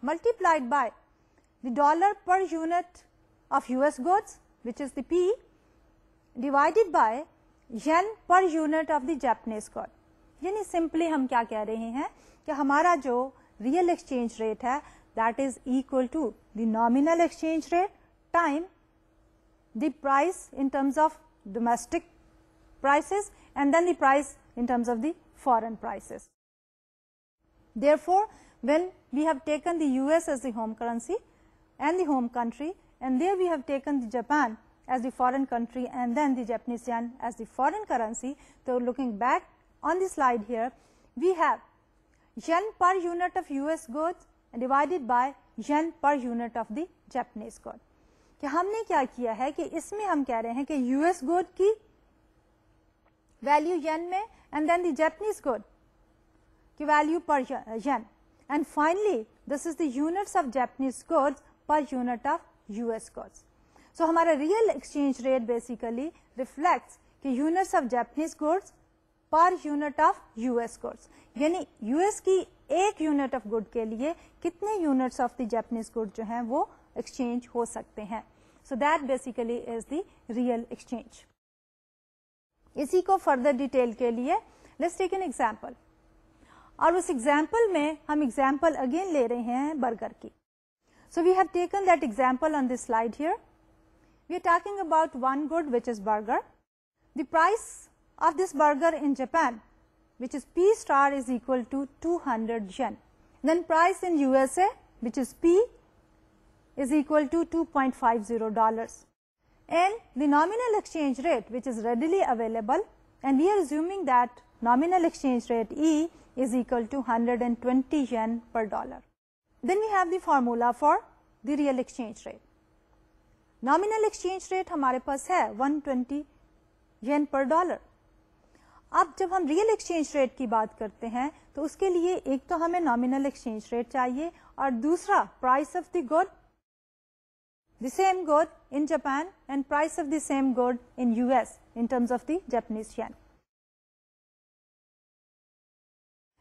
multiplied by the dollar per unit of US goods which is the P divided by yen per unit of the Japanese good. यानी simply, हम क्या कह रहे हैं कि हमारा जो real exchange rate है that is equal to the the price in terms of domestic prices and then the price in terms of the foreign prices. Therefore, when we have taken the US as the home currency and the home country and there we have taken the Japan as the foreign country and then the Japanese yen as the foreign currency. So, looking back on the slide here, we have yen per unit of US goods divided by yen per unit of the Japanese goods. कि हमने क्या किया है कि इसमें हम कह रहे हैं कि यूएस गुड की वैल्यू यन में and then the Japanese good की वैल्यू पर yen and finally this is the units of Japanese goods per unit of US goods so हमारा real exchange rate basically reflect कि units of Japanese goods per unit of US goods यानी US की एक unit of good के लिए कितने units of the Japanese good जो है वो एक्सचेंज हो सकते हैं so that basically is the real exchange इसी को फर्दर डिटेल के लिए लेट्स टेक एन एग्जाम्पल और उस एग्जाम्पल में हम एग्जाम्पल अगेन ले रहे हैं बर्गर की so we have taken that example on this slide here we are talking about one good which is burger. The price of this burger in Japan which is P star is equal to 200 yen. Then price in USA which is P is equal to 2.50 dollars. And the nominal exchange rate which is readily available and we are assuming that nominal exchange rate E is equal to 120 yen per dollar. Then we have the formula for the real exchange rate. Nominal exchange rate हमारे paas hai 120 yen per dollar. اب جب ہم हम exchange rate کی بات کرتے ہیں تو اس کے لیے ایک تو ہمیں नॉमिनल ایکسچینج ریٹ چاہیے اور دوسرا price of the good The same good in Japan and price of the same good in US in terms of the Japanese yen.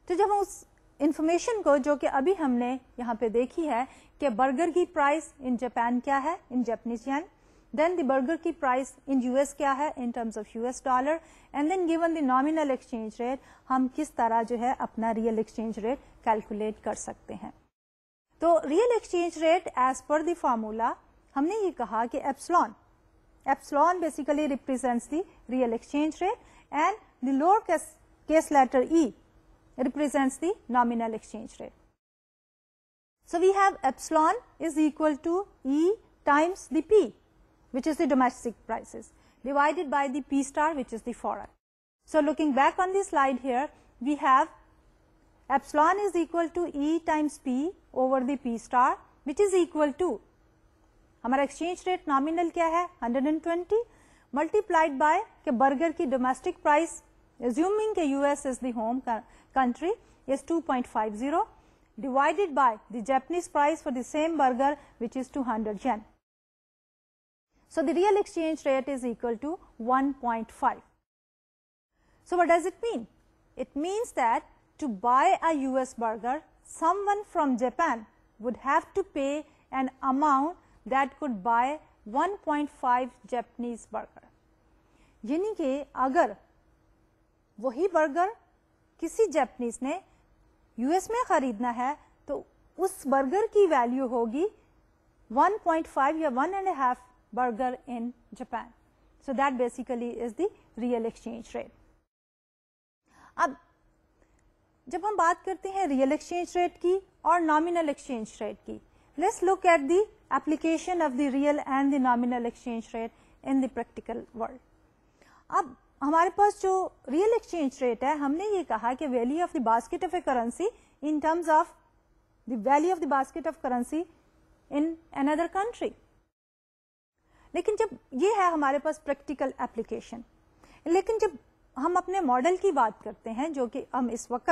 तो जब हम उस इंफॉर्मेशन को जो कि अभी हमने यहाँ पे देखी है कि बर्गर की प्राइस इन जापान क्या है in Japanese yen then the burger की प्राइस इन यूएस क्या है in terms of US dollar and then given the nominal exchange rate हम किस तरह जो है अपना रियल एक्सचेंज रेट कैलकुलेट कर सकते हैं तो real exchange rate as per दमूला हमने ये कहा कि epsilon epsilon basically represents the real exchange rate and the lower case letter E represents the nominal exchange rate. So, we have epsilon is equal to E times the P which is the domestic prices divided by the P star which is the foreign. So, looking back on the slide here we have epsilon is equal to E times P over the P star which is equal to our exchange rate nominal क्या 120 multiplied by के burger की domestic price assuming के US is the home country, is 2.50 divided by the Japanese price for the same burger which is 200 yen. So the real exchange rate is equal to 1.5. So what does it mean? It means that to buy a US burger, someone from Japan would have to pay an amount that could buy 1.5 Japanese burger. यानी कि अगर वही burger किसी Japanese ने US में खरीदना है तो उस बर्गर की वैल्यू होगी 1.5 या one and half burger in Japan so that basically is the real exchange rate अब जब हम बात करते हैं रियल एक्सचेंज रेट की और नॉमिनल एक्सचेंज रेट की let's look at the application of the real and the nominal exchange rate in the practical world अब हमारे पास जो रियल एक्सचेंज रेट है हमने ये कहा कि value of the basket of a currency in terms of the value of the basket of currency in another country लेकिन जब ये है हमारे पास प्रैक्टिकल एप्लीकेशन लेकिन जब हम अपने मॉडल की बात करते हैं जो कि हम इस वक्त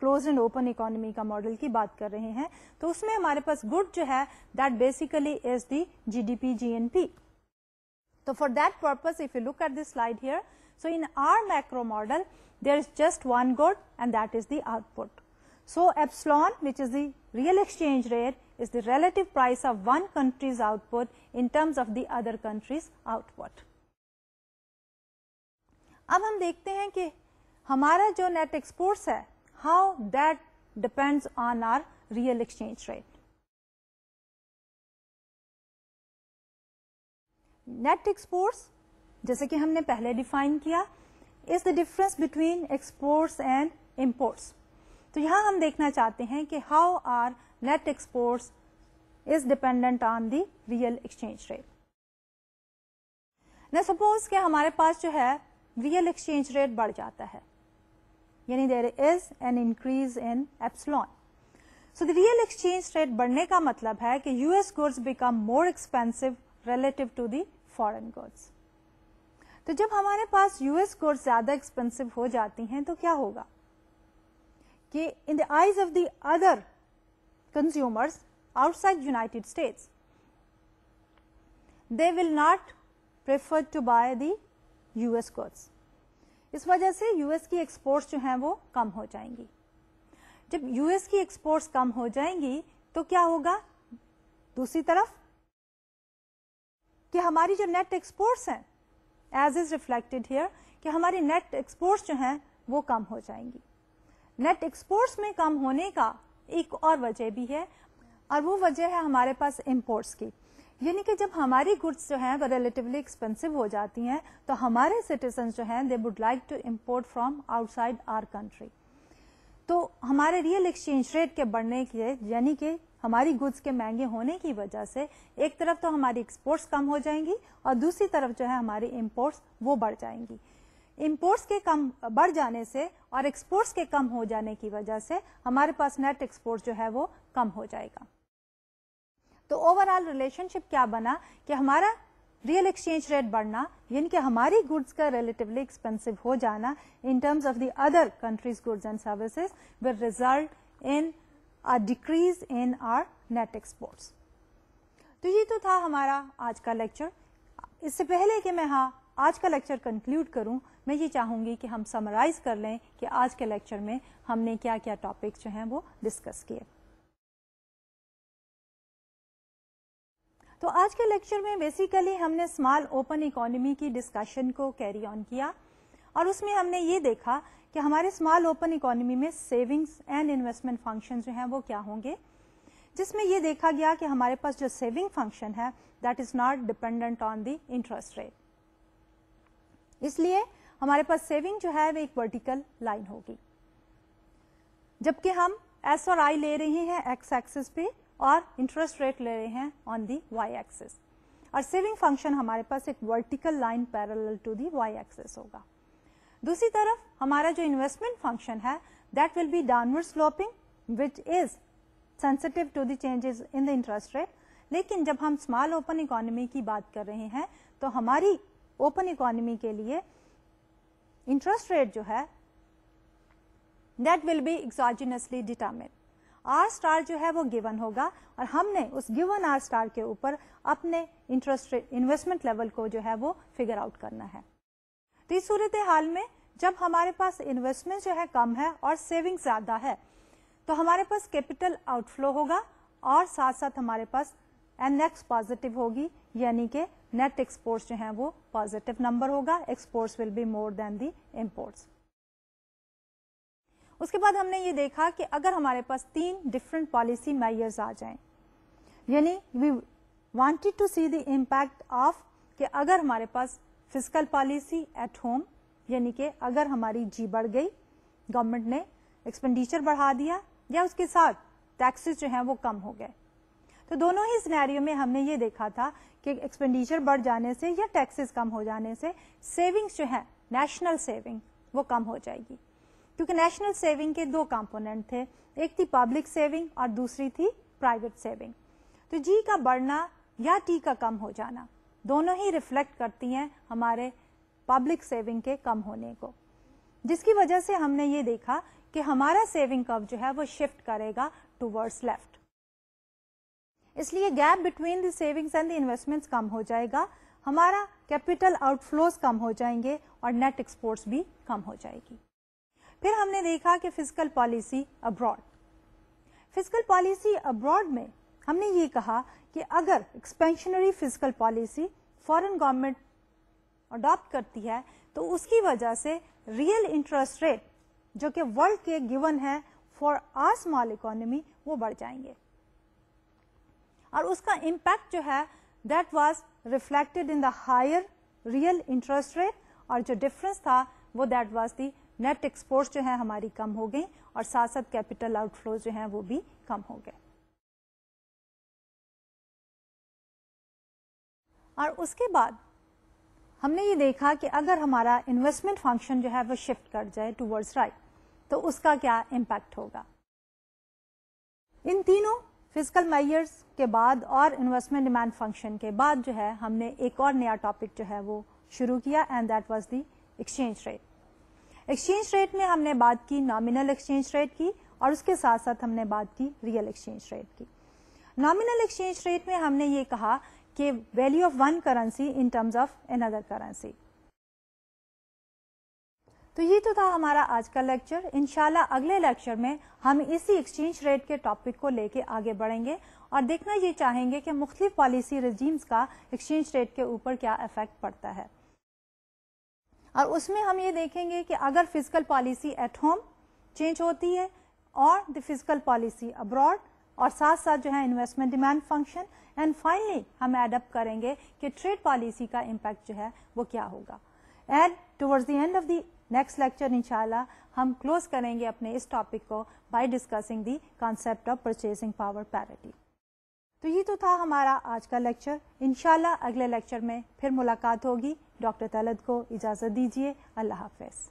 क्लोज एंड ओपन इकोनॉमी का मॉडल की बात कर रहे हैं तो उसमें हमारे पास गुड जो है that basically is the GDP GNP तो for that purpose if you look at this slide here so in our macro model, there is just one good and that is the output. So epsilon, which is the real exchange rate, is the relative price of one country's output in terms of the other country's output. अब हम देखते हैं कि हमारा जो net exports है how that depends on our real exchange rate. Net exports जैसे कि हमने पहले डिफाइन किया is the difference between exports and imports तो यहाँ हम देखना चाहते हैं कि how are net exports is dependent on the real exchange rate ना सपोज कि हमारे पास जो है रियल एक्सचेंज रेट बढ़ जाता है यानी there is an increase in epsilon so the real exchange rate बढ़ने का मतलब है कि US goods become more expensive relative to the foreign goods तो जब हमारे पास यूएस गुड्स ज्यादा एक्सपेंसिव हो जाती हैं तो क्या होगा कि in the eyes of the other consumers outside United States. They will not prefer to buy the US goods. इस वजह से यूएस की एक्सपोर्ट्स जो हैं वो कम हो जाएंगी जब यूएस की एक्सपोर्ट्स कम हो जाएंगी तो क्या होगा दूसरी तरफ कि हमारी जो नेट एक्सपोर्ट्स हैं एज इज रिफ्लेक्टेड हियर कि हमारी नेट एक्सपोर्ट्स जो हैं वो कम हो जाएंगी नेट एक्सपोर्ट्स में कम होने का एक और वजह भी है और वो वजह है हमारे पास इम्पोर्ट्स की यानी कि जब हमारी गुड्स जो हैं वो रिलेटिवली एक्सपेंसिव हो जाती हैं तो हमारे सिटीजन जो हैं they would like to import from outside our country तो हमारे रियल एक्सचेंज रेट के बढ़ने के यानी कि हमारी गुड्स के महंगे होने की वजह से एक तरफ तो हमारी एक्सपोर्ट्स कम हो जाएंगी और दूसरी तरफ जो है हमारी इम्पोर्ट्स वो बढ़ जाएंगी इम्पोर्ट्स के कम बढ़ जाने से और एक्सपोर्ट्स के कम हो जाने की वजह से हमारे पास नेट एक्सपोर्ट जो है वो कम हो जाएगा तो ओवरऑल रिलेशनशिप क्या बना कि हमारा रियल एक्सचेंज रेट बढ़ना यानी कि हमारी गुड्स का रिलेटिवली एक्सपेंसिव हो जाना in terms of the other countries goods and services will result in a decrease in our net export तो ये तो था हमारा आज का लेक्चर इससे पहले कि मैं हाँ आज का लेक्चर कंक्लूड करूं मैं ये चाहूंगी कि हम समराइज कर लें कि आज के लेक्चर में हमने क्या क्या टॉपिक जो हैं वो डिस्कस किए तो आज के लेक्चर में बेसिकली हमने स्मॉल ओपन इकोनॉमी की डिस्कशन को कैरी ऑन किया और उसमें हमने ये देखा कि हमारे स्मॉल ओपन इकोनॉमी में सेविंग्स एंड इन्वेस्टमेंट फंक्शन जो हैं वो क्या होंगे जिसमें ये देखा गया कि हमारे पास जो सेविंग फंक्शन है that is not dependent on the interest rate इसलिए हमारे पास सेविंग जो है वो एक वर्टिकल लाइन होगी जबकि हम एस और आई ले रहे हैं एक्स एक्सिस पे और इंटरेस्ट रेट ले रहे हैं ऑन दी वाई एक्सेस और सेविंग फंक्शन हमारे पास एक vertical line parallel to the Y axis होगा दूसरी तरफ हमारा जो इन्वेस्टमेंट फंक्शन है that will be downward sloping which is sensitive to the changes in the interest rate लेकिन जब हम स्मॉल ओपन इकोनॉमी की बात कर रहे हैं तो हमारी ओपन इकोनॉमी के लिए इंटरेस्ट रेट जो है that will be exogenously determined R star जो है वो गिवन होगा और हमने उस गिवन आर स्टार के ऊपर अपने इंटरेस्ट इन्वेस्टमेंट लेवल को जो है वो फिगर आउट करना है तो इस सूरत हाल में जब हमारे पास इन्वेस्टमेंट जो है कम है और सेविंग ज्यादा है तो हमारे पास कैपिटल आउटफ्लो होगा और साथ साथ हमारे पास एन एक्स पॉजिटिव होगी यानी कि नेट एक्सपोर्ट्स जो है वो पॉजिटिव नंबर होगा exports will be more than the imports उसके बाद हमने ये देखा कि अगर हमारे पास तीन डिफरेंट पॉलिसी मैयर्स आ जाएं यानी we wanted to see the impact of कि अगर हमारे पास फिजिकल पॉलिसी एट होम यानी कि अगर हमारी जी बढ़ गई गवर्नमेंट ने एक्सपेंडिचर बढ़ा दिया या उसके साथ टैक्सेस जो हैं वो कम हो गए तो दोनों ही सिनेरियो में हमने ये देखा था कि एक्सपेंडिचर बढ़ जाने से या टैक्सेस कम हो जाने से सेविंग्स जो है नेशनल सेविंग वो कम हो जाएगी क्योंकि नेशनल सेविंग के दो कंपोनेंट थे एक थी पब्लिक सेविंग और दूसरी थी प्राइवेट सेविंग तो जी का बढ़ना या टी का कम हो जाना दोनों ही रिफ्लेक्ट करती हैं हमारे पब्लिक सेविंग के कम होने को जिसकी वजह से हमने ये देखा कि हमारा सेविंग कब जो है वो शिफ्ट करेगा टूवर्ड्स लेफ्ट इसलिए gap between the savings and the investments कम हो जाएगा हमारा कैपिटल आउटफ्लोज कम हो जाएंगे और नेट एक्सपोर्ट्स भी कम हो जाएगी फिर हमने देखा कि physical policy abroad physical policy abroad में हमने ये कहा कि अगर expansionary physical policy foreign government adopt करती है तो उसकी वजह से रियल इंटरेस्ट रेट जो कि वर्ल्ड के गिवन है फॉर आर स्मॉल इकोनॉमी वो बढ़ जाएंगे और उसका इम्पैक्ट जो है that was reflected in the higher real interest rate और जो डिफरेंस था वो that was the net exports जो है हमारी कम हो गई और साथ साथ कैपिटल आउटफ्लो जो है वो भी कम हो गए और उसके बाद हमने ये देखा कि अगर हमारा इन्वेस्टमेंट फंक्शन जो है वो शिफ्ट कर जाए टूवर्ड्स राइट तो उसका क्या इम्पैक्ट होगा इन तीनों फिजिकल मेयर्स के बाद और इन्वेस्टमेंट डिमांड फंक्शन के बाद जो है हमने एक और नया टॉपिक जो है वो शुरू किया and that was the exchange rate exchange rate में हमने बात की नॉमिनल एक्सचेंज रेट की और उसके साथ साथ हमने बात की रियल एक्सचेंज रेट की नॉमिनल एक्सचेंज रेट में हमने ये कहा कि value of one currency in terms of another currency तो ये तो था हमारा आज का लेक्चर इनशाला अगले लेक्चर में हम इसी एक्सचेंज रेट के टॉपिक को लेके आगे बढ़ेंगे और देखना ये चाहेंगे कि मुख्तलिफ पॉलिसी रजीम्स का एक्सचेंज रेट के ऊपर क्या इफेक्ट पड़ता है और उसमें हम ये देखेंगे कि अगर physical policy at home change होती है और द फिजिकल पॉलिसी अब्रॉड और साथ साथ जो है investment demand function and finally हम एडअप करेंगे कि ट्रेड पॉलिसी का इम्पैक्ट जो है वो क्या होगा and towards the end of the next lecture इंशाल्लाह हम क्लोज करेंगे अपने इस टॉपिक को by discussing the concept of purchasing power parity तो ये तो था हमारा आज का लेक्चर इन अगले लेक्चर में फिर मुलाकात होगी डॉक्टर तलत को इजाज़त दीजिए अल्लाह हाफिज़